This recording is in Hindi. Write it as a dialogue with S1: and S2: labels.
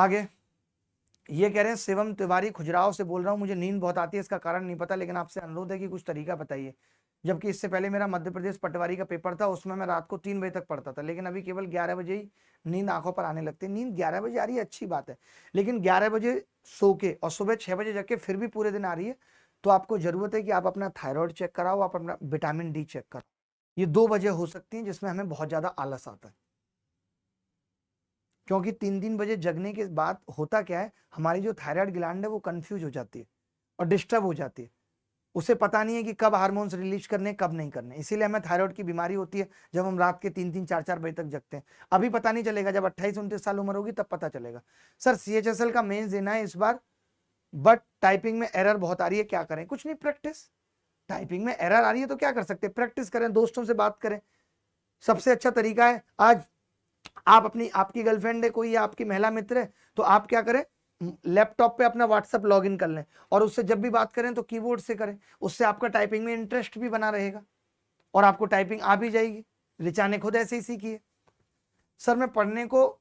S1: आगे ये कह रहे हैं शिवम तिवारी खुजराव से बोल रहा हूँ मुझे नींद बहुत आती है इसका कारण नहीं पता लेकिन आपसे अनुरोध है कि कुछ तरीका बताइए जबकि इससे पहले मेरा मध्य प्रदेश पटवारी का पेपर था उसमें मैं रात को तीन बजे तक पढ़ता था लेकिन अभी केवल ग्यारह बजे ही नींद आंखों पर आने लगती है नींद ग्यारह बजे आ रही है अच्छी बात है लेकिन ग्यारह बजे सो के और सुबह छह बजे जग के फिर भी पूरे दिन आ रही है तो आपको ज़रूरत है कि आप अपना थायराइड चेक कराओ आप अपना विटामिन डी चेक कराओ ये दो बजे हो सकती है जिसमें हमें बहुत ज़्यादा आलस आता है क्योंकि तीन तीन बजे जगने के बाद होता क्या है हमारी जो थायराइड ग्लैंड है वो कंफ्यूज हो जाती है और डिस्टर्ब हो जाती है उसे पता नहीं है कि कब हार्मोन्स रिलीज करने कब नहीं करने इसीलिए हमें थायराइड की बीमारी होती है जब हम रात के तीन तीन चार चार बजे तक जगते हैं अभी पता नहीं चलेगा जब अट्ठाईस उनतीस साल उम्र होगी तब पता चलेगा सर सी का मेन्स देना है इस बार बट टाइपिंग में एरर बहुत आ रही है क्या करें कुछ नहीं प्रैक्टिस टाइपिंग में एरर आ रही है तो क्या कर सकते हैं प्रैक्टिस करें दोस्तों से बात करें सबसे अच्छा तरीका है आज आप अपनी आपकी गर्लफ्रेंड है कोई या आपकी महिला मित्र है तो आप क्या करें लैपटॉप पे अपना व्हाट्सअप लॉगिन कर लें और उससे जब भी बात करें तो कीबोर्ड से करें उससे आपका टाइपिंग में इंटरेस्ट भी बना रहेगा और आपको टाइपिंग आ भी जाएगी रिचा ने खुद ऐसे ही सीखी है सर मैं पढ़ने को